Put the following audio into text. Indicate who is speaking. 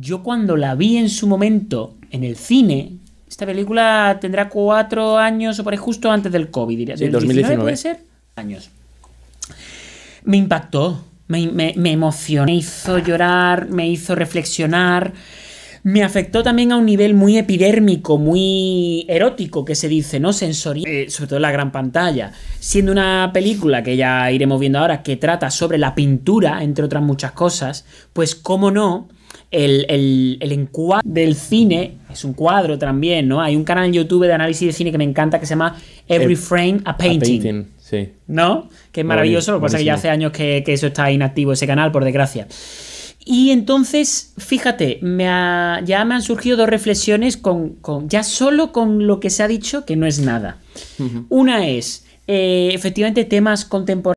Speaker 1: yo cuando la vi en su momento en el cine, esta película tendrá cuatro años o por justo antes del COVID, diría. Sí, 2019 puede ser. Años. Me impactó, me, emocionó, me hizo llorar, me hizo reflexionar. Me afectó también a un nivel muy epidérmico, muy erótico, que se dice, ¿no? Sensorial, eh, sobre todo en la gran pantalla. Siendo una película que ya iremos viendo ahora, que trata sobre la pintura, entre otras muchas cosas, pues cómo no, el, el, del cine es un cuadro también, ¿no? Hay un canal en YouTube de análisis de cine que me encanta que se llama Every eh, Frame a Painting. ¿No? Que es maravilloso, lo que pasa que ya hace años que, eso está inactivo, ese canal, por desgracia. Y entonces, fíjate, me ha, ya me han surgido dos reflexiones con, ya solo con lo que se ha dicho, que no es nada. Una es, eh, efectivamente, temas contemporáneos